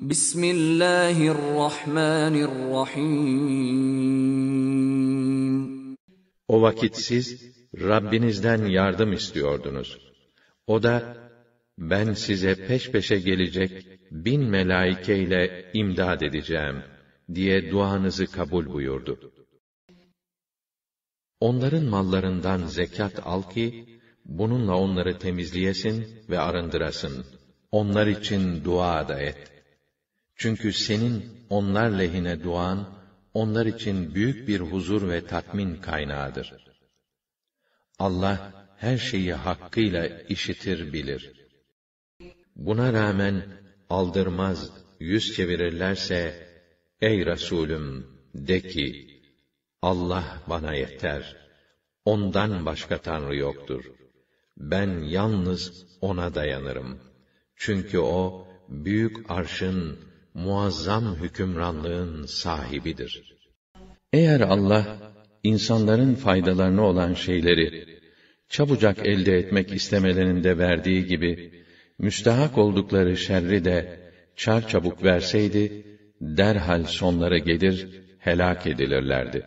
Bismillahirrahmanirrahim. O vakit siz Rabbinizden yardım istiyordunuz. O da ben size peş peşe gelecek bin melaike ile imdad edeceğim diye duanızı kabul buyurdu. Onların mallarından zekat al ki bununla onları temizleyesin ve arındırasın. Onlar için dua da et.'' Çünkü senin onlar lehine duan, onlar için büyük bir huzur ve tatmin kaynağıdır. Allah her şeyi hakkıyla işitir bilir. Buna rağmen aldırmaz, yüz çevirirlerse, ey Resulüm de ki, Allah bana yeter. Ondan başka Tanrı yoktur. Ben yalnız O'na dayanırım. Çünkü O, büyük arşın muazzam hükümranlığın sahibidir. Eğer Allah insanların faydalarını olan şeyleri çabucak elde etmek istemelerinde verdiği gibi müstehak oldukları şerri de çar çabuk verseydi derhal sonlara gelir helak edilirlerdi.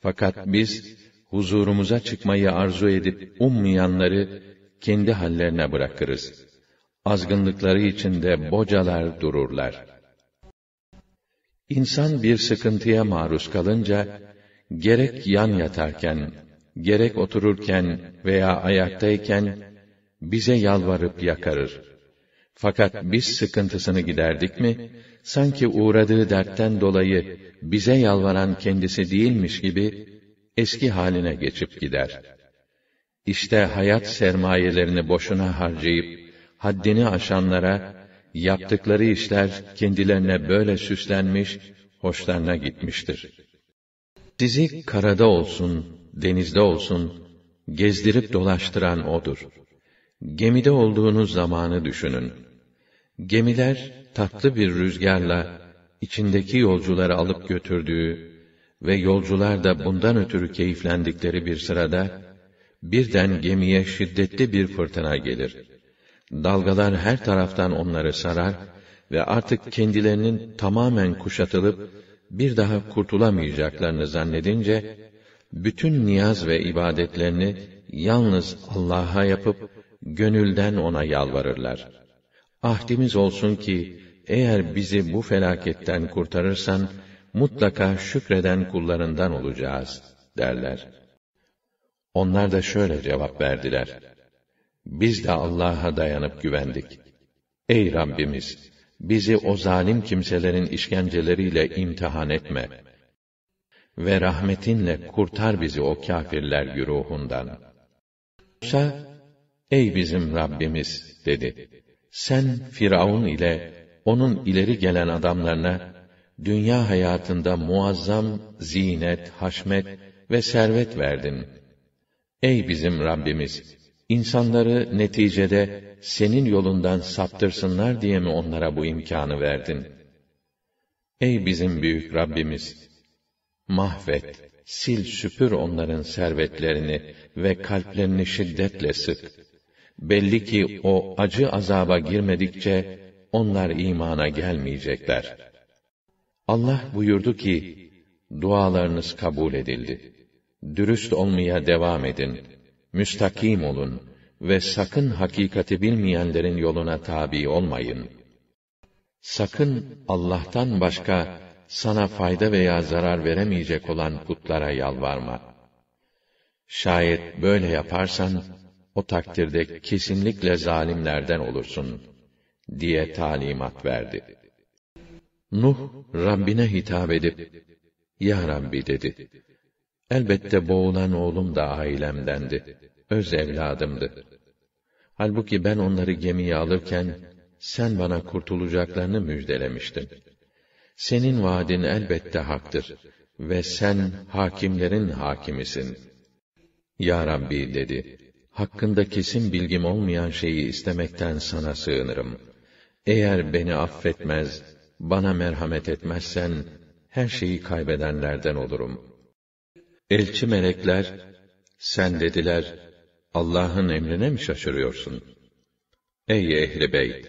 Fakat biz huzurumuza çıkmayı arzu edip ummayanları kendi hallerine bırakırız azgınlıkları içinde bocalar dururlar. İnsan bir sıkıntıya maruz kalınca, gerek yan yatarken, gerek otururken veya ayaktayken, bize yalvarıp yakarır. Fakat biz sıkıntısını giderdik mi, sanki uğradığı dertten dolayı bize yalvaran kendisi değilmiş gibi, eski haline geçip gider. İşte hayat sermayelerini boşuna harcayıp, haddini aşanlara, yaptıkları işler kendilerine böyle süslenmiş, hoşlarına gitmiştir. Sizi karada olsun, denizde olsun, gezdirip dolaştıran O'dur. Gemide olduğunuz zamanı düşünün. Gemiler, tatlı bir rüzgarla, içindeki yolcuları alıp götürdüğü ve yolcular da bundan ötürü keyiflendikleri bir sırada, birden gemiye şiddetli bir fırtına gelir.'' Dalgalar her taraftan onları sarar ve artık kendilerinin tamamen kuşatılıp bir daha kurtulamayacaklarını zannedince bütün niyaz ve ibadetlerini yalnız Allah'a yapıp gönülden ona yalvarırlar. Ahdimiz olsun ki eğer bizi bu felaketten kurtarırsan mutlaka şükreden kullarından olacağız derler. Onlar da şöyle cevap verdiler: biz de Allah'a dayanıp güvendik. Ey Rabbimiz! Bizi o zalim kimselerin işkenceleriyle imtihan etme. Ve rahmetinle kurtar bizi o kâfirler güruhundan. Musa, ey bizim Rabbimiz, dedi. Sen Firavun ile onun ileri gelen adamlarına, dünya hayatında muazzam zinet, haşmet ve servet verdin. Ey bizim Rabbimiz! İnsanları neticede senin yolundan saptırsınlar diye mi onlara bu imkanı verdin? Ey bizim büyük Rabbimiz! Mahvet, sil süpür onların servetlerini ve kalplerini şiddetle sık. Belli ki o acı azaba girmedikçe onlar imana gelmeyecekler. Allah buyurdu ki, dualarınız kabul edildi. Dürüst olmaya devam edin.'' müstakim olun ve sakın hakikati bilmeyenlerin yoluna tabi olmayın. Sakın Allah'tan başka sana fayda veya zarar veremeyecek olan putlara yalvarma. Şayet böyle yaparsan, o takdirde kesinlikle zalimlerden olursun, diye talimat verdi. Nuh, Rabbine hitap edip, Ya Rabbi dedi, elbette boğulan oğlum da ailemdendi öz evladımdı. Halbuki ben onları gemiye alırken, sen bana kurtulacaklarını müjdelemiştin. Senin vaadin elbette haktır ve sen hakimlerin hakimisin. Ya Rabbi dedi, hakkında kesin bilgim olmayan şeyi istemekten sana sığınırım. Eğer beni affetmez, bana merhamet etmezsen, her şeyi kaybedenlerden olurum. Elçi melekler, sen dediler, Allah'ın emrine mi şaşırıyorsun? Ey ehli beyt!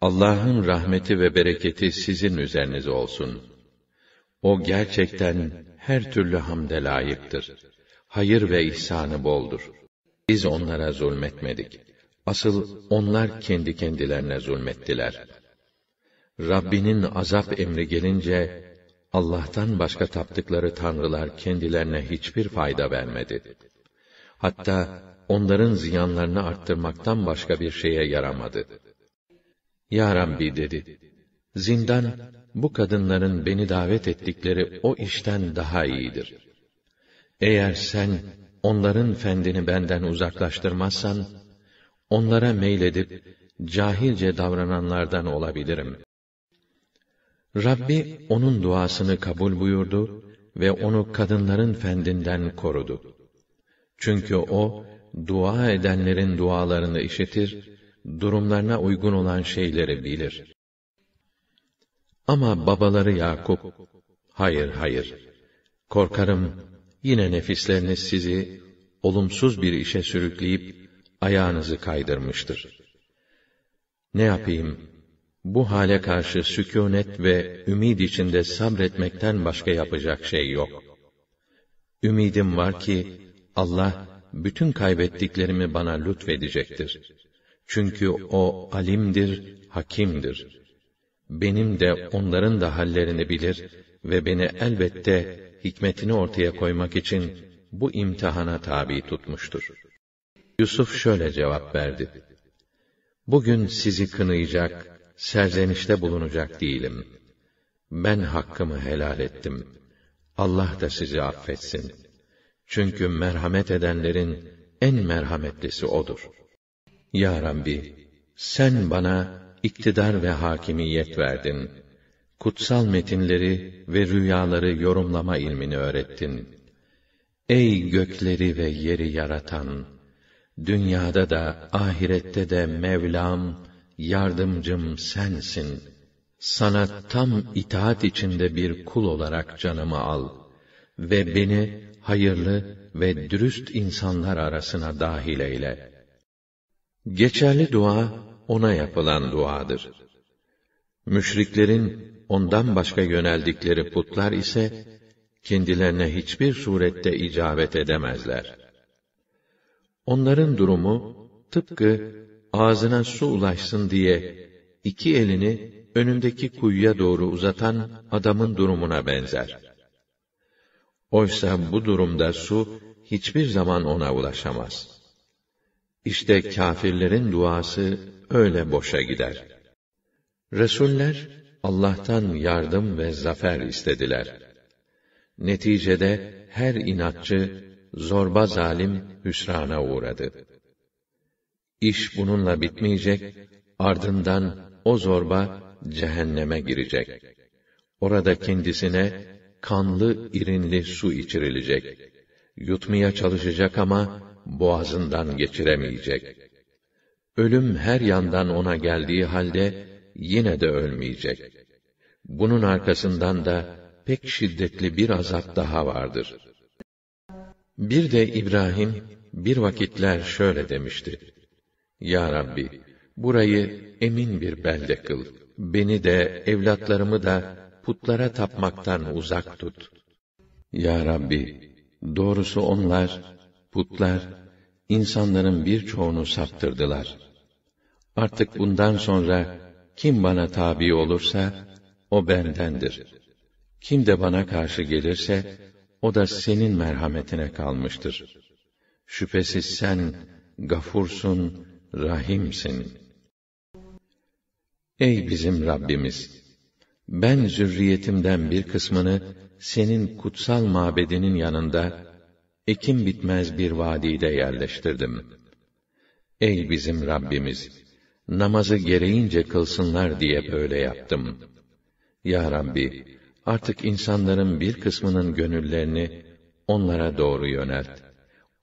Allah'ın rahmeti ve bereketi sizin üzerinize olsun. O gerçekten her türlü hamde layıktır. Hayır ve ihsanı boldur. Biz onlara zulmetmedik. Asıl onlar kendi kendilerine zulmettiler. Rabbinin azap emri gelince, Allah'tan başka taptıkları tanrılar kendilerine hiçbir fayda vermedi.'' Hatta onların ziyanlarını arttırmaktan başka bir şeye yaramadı. Ya Rabbi dedi, zindan bu kadınların beni davet ettikleri o işten daha iyidir. Eğer sen onların fendini benden uzaklaştırmazsan, onlara meyledip cahilce davrananlardan olabilirim. Rabbi onun duasını kabul buyurdu ve onu kadınların fendinden korudu. Çünkü o dua edenlerin dualarını işitir, durumlarına uygun olan şeyleri bilir. Ama babaları Yakup, hayır hayır, korkarım yine nefisleriniz sizi olumsuz bir işe sürükleyip ayağınızı kaydırmıştır. Ne yapayım? Bu hale karşı sükûnet ve ümid içinde sabretmekten başka yapacak şey yok. Ümidim var ki Allah bütün kaybettiklerimi bana lütfedecektir. Çünkü o alimdir, hakimdir. Benim de onların da hallerini bilir ve beni elbette hikmetini ortaya koymak için bu imtihana tabi tutmuştur. Yusuf şöyle cevap verdi. Bugün sizi kınayacak, serzenişte bulunacak değilim. Ben hakkımı helal ettim. Allah da sizi affetsin.'' Çünkü merhamet edenlerin en merhametlisi odur. Ya Rabbi, sen bana iktidar ve hakimiyet verdin. Kutsal metinleri ve rüyaları yorumlama ilmini öğrettin. Ey gökleri ve yeri yaratan, dünyada da ahirette de Mevlam, yardımcım sensin. Sana tam itaat içinde bir kul olarak canımı al ve beni hayırlı ve dürüst insanlar arasına dahil eyle. Geçerli dua, ona yapılan duadır. Müşriklerin, ondan başka yöneldikleri putlar ise, kendilerine hiçbir surette icabet edemezler. Onların durumu, tıpkı ağzına su ulaşsın diye, iki elini önündeki kuyuya doğru uzatan adamın durumuna benzer.'' Oysa bu durumda su hiçbir zaman ona ulaşamaz. İşte kâfirlerin duası öyle boşa gider. Resuller Allah'tan yardım ve zafer istediler. Neticede her inatçı, zorba zalim hüsrana uğradı. İş bununla bitmeyecek, ardından o zorba cehenneme girecek. Orada kendisine kanlı irinli su içirilecek. Yutmaya çalışacak ama boğazından geçiremeyecek. Ölüm her yandan ona geldiği halde yine de ölmeyecek. Bunun arkasından da pek şiddetli bir azap daha vardır. Bir de İbrahim bir vakitler şöyle demişti: Ya Rabbi, burayı emin bir belde kıl. Beni de evlatlarımı da putlara tapmaktan uzak tut. Ya Rabbi, doğrusu onlar, putlar, insanların birçoğunu saptırdılar. Artık bundan sonra, kim bana tabi olursa, o bendendir. Kim de bana karşı gelirse, o da senin merhametine kalmıştır. Şüphesiz sen, gafursun, rahimsin. Ey bizim Rabbimiz! ben zürriyetimden bir kısmını senin kutsal mabedinin yanında ekim bitmez bir vadide yerleştirdim. Ey bizim Rabbimiz, namazı gereğince kılsınlar diye böyle yaptım. Ya Rabbi, artık insanların bir kısmının gönüllerini onlara doğru yönelt.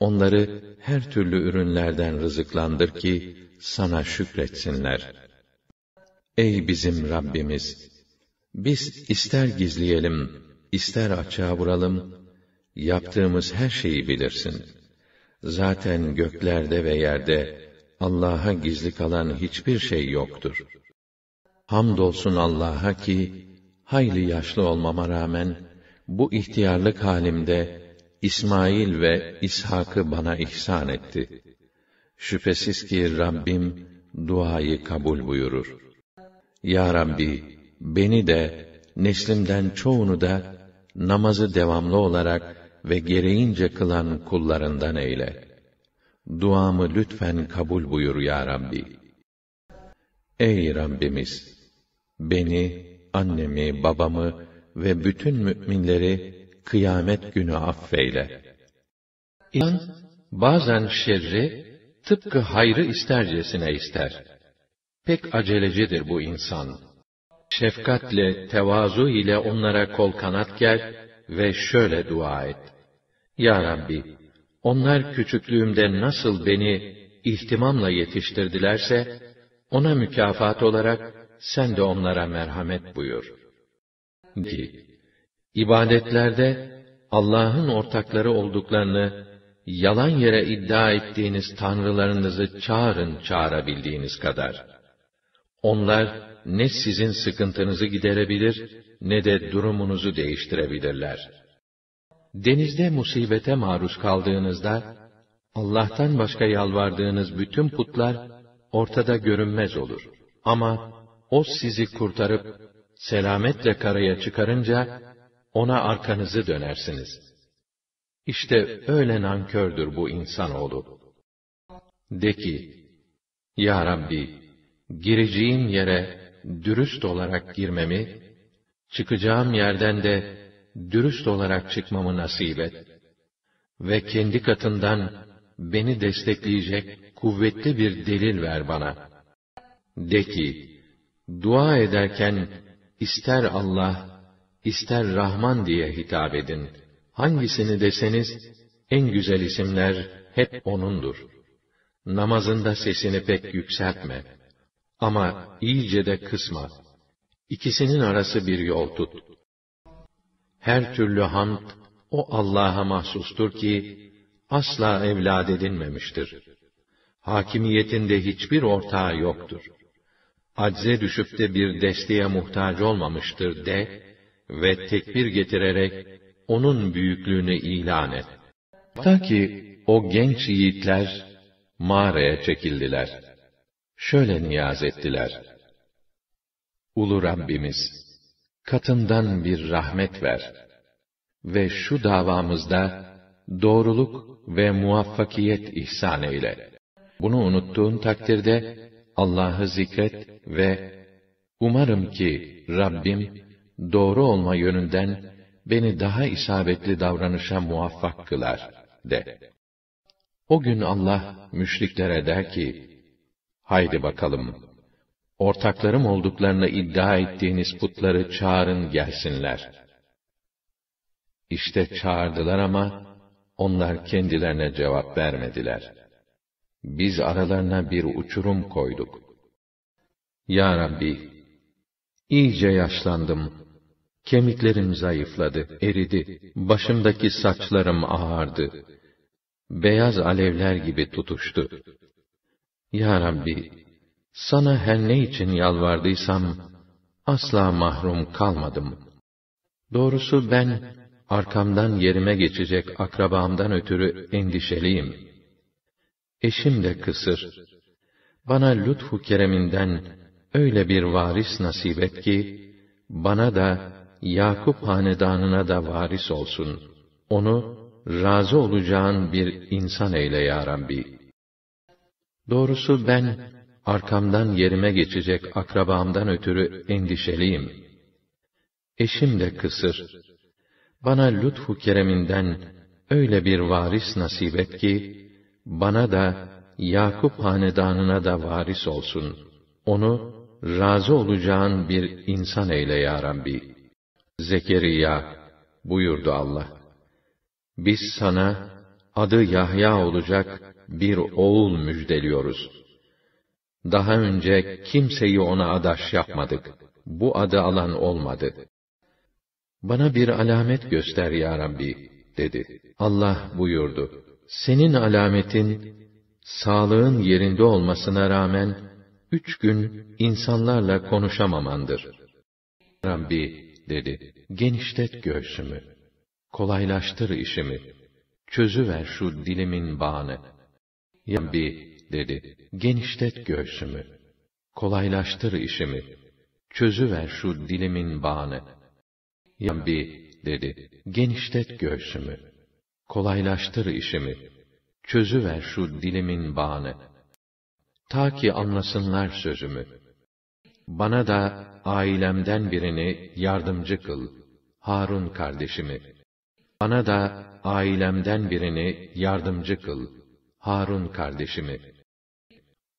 Onları her türlü ürünlerden rızıklandır ki sana şükretsinler. Ey bizim Rabbimiz, biz ister gizleyelim, ister açığa vuralım, yaptığımız her şeyi bilirsin. Zaten göklerde ve yerde Allah'a gizli kalan hiçbir şey yoktur. Hamdolsun Allah'a ki hayli yaşlı olmama rağmen bu ihtiyarlık halimde İsmail ve İshak'ı bana ihsan etti. Şüphesiz ki Rabbim duayı kabul buyurur. Ya Rabbi, beni de, neslimden çoğunu da, namazı devamlı olarak ve gereğince kılan kullarından eyle. Duamı lütfen kabul buyur ya Rabbi. Ey Rabbimiz! Beni, annemi, babamı ve bütün müminleri kıyamet günü affeyle. İnan, bazen şerri, tıpkı hayrı istercesine ister. Pek acelecidir bu insan şefkatle, tevazu ile onlara kol kanat gel ve şöyle dua et. Ya Rabbi, onlar küçüklüğümde nasıl beni ihtimamla yetiştirdilerse, ona mükafat olarak sen de onlara merhamet buyur. Ki, ibadetlerde Allah'ın ortakları olduklarını, yalan yere iddia ettiğiniz tanrılarınızı çağırın çağırabildiğiniz kadar.'' Onlar ne sizin sıkıntınızı giderebilir ne de durumunuzu değiştirebilirler. Denizde musibete maruz kaldığınızda Allah'tan başka yalvardığınız bütün putlar ortada görünmez olur. Ama o sizi kurtarıp selametle karaya çıkarınca ona arkanızı dönersiniz. İşte öyle nankördür bu insanoğlu. De ki, Ya Rabbi, gireceğim yere dürüst olarak girmemi, çıkacağım yerden de dürüst olarak çıkmamı nasip et ve kendi katından beni destekleyecek kuvvetli bir delil ver bana. De ki, dua ederken ister Allah, ister Rahman diye hitap edin. Hangisini deseniz, en güzel isimler hep O'nundur. Namazında sesini pek yükseltme.'' Ama iyice de kısma. İkisinin arası bir yol tut. Her türlü hamd o Allah'a mahsustur ki asla evlad edinmemiştir. Hakimiyetinde hiçbir ortağı yoktur. Acze düşüp de bir desteğe muhtaç olmamıştır de ve tekbir getirerek onun büyüklüğünü ilan et. Ta ki o genç yiğitler mağaraya çekildiler.'' şöyle niyaz ettiler. Ulu Rabbimiz, katından bir rahmet ver ve şu davamızda doğruluk ve muvaffakiyet ihsan eyle. Bunu unuttuğun takdirde Allah'ı zikret ve umarım ki Rabbim doğru olma yönünden beni daha isabetli davranışa muvaffak kılar de. O gün Allah müşriklere der ki, Haydi bakalım. Ortaklarım olduklarını iddia ettiğiniz putları çağırın gelsinler. İşte çağırdılar ama onlar kendilerine cevap vermediler. Biz aralarına bir uçurum koyduk. Ya Rabbi, iyice yaşlandım. Kemiklerim zayıfladı, eridi. Başımdaki saçlarım ağardı. Beyaz alevler gibi tutuştu ya Rabbi, sana her ne için yalvardıysam, asla mahrum kalmadım. Doğrusu ben, arkamdan yerime geçecek akrabamdan ötürü endişeliyim. Eşim de kısır. Bana lütfu kereminden öyle bir varis nasip et ki, bana da, Yakup hanedanına da varis olsun. Onu, razı olacağın bir insan eyle ya Rabbi.'' Doğrusu ben, arkamdan yerime geçecek akrabamdan ötürü endişeliyim. Eşim de kısır. Bana lütfu kereminden öyle bir varis nasip et ki, bana da, Yakup hanedanına da varis olsun. Onu, razı olacağın bir insan eyle ya Rabbi. Zekeriya, buyurdu Allah. Biz sana, adı Yahya olacak, bir oğul müjdeliyoruz. Daha önce kimseyi ona adaş yapmadık. Bu adı alan olmadı. Bana bir alamet göster ya Rabbi, dedi. Allah buyurdu. Senin alametin, sağlığın yerinde olmasına rağmen, üç gün insanlarla konuşamamandır. Rabbi, dedi, genişlet göğsümü, kolaylaştır işimi, çözüver şu dilimin bağını.'' Yembi dedi, genişlet göğsümü, kolaylaştır işimi, çözüver şu dilimin bağını. Yembi dedi, genişlet göğsümü, kolaylaştır işimi, çözüver şu dilimin bağını. Ta ki anlasınlar sözümü. Bana da ailemden birini yardımcı kıl, Harun kardeşimi. Bana da ailemden birini yardımcı kıl.'' Harun kardeşimi.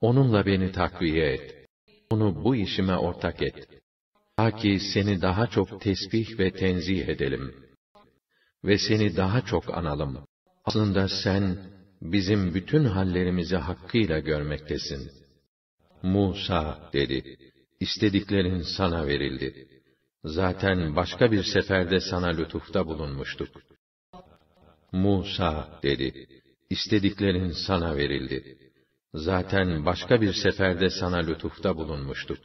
Onunla beni takviye et. Onu bu işime ortak et. Ta ki seni daha çok tesbih ve tenzih edelim. Ve seni daha çok analım. Aslında sen, bizim bütün hallerimizi hakkıyla görmektesin. Musa dedi, istediklerin sana verildi. Zaten başka bir seferde sana lütufta bulunmuştuk. Musa dedi, istediklerin sana verildi. Zaten başka bir seferde sana lütufta bulunmuştuk.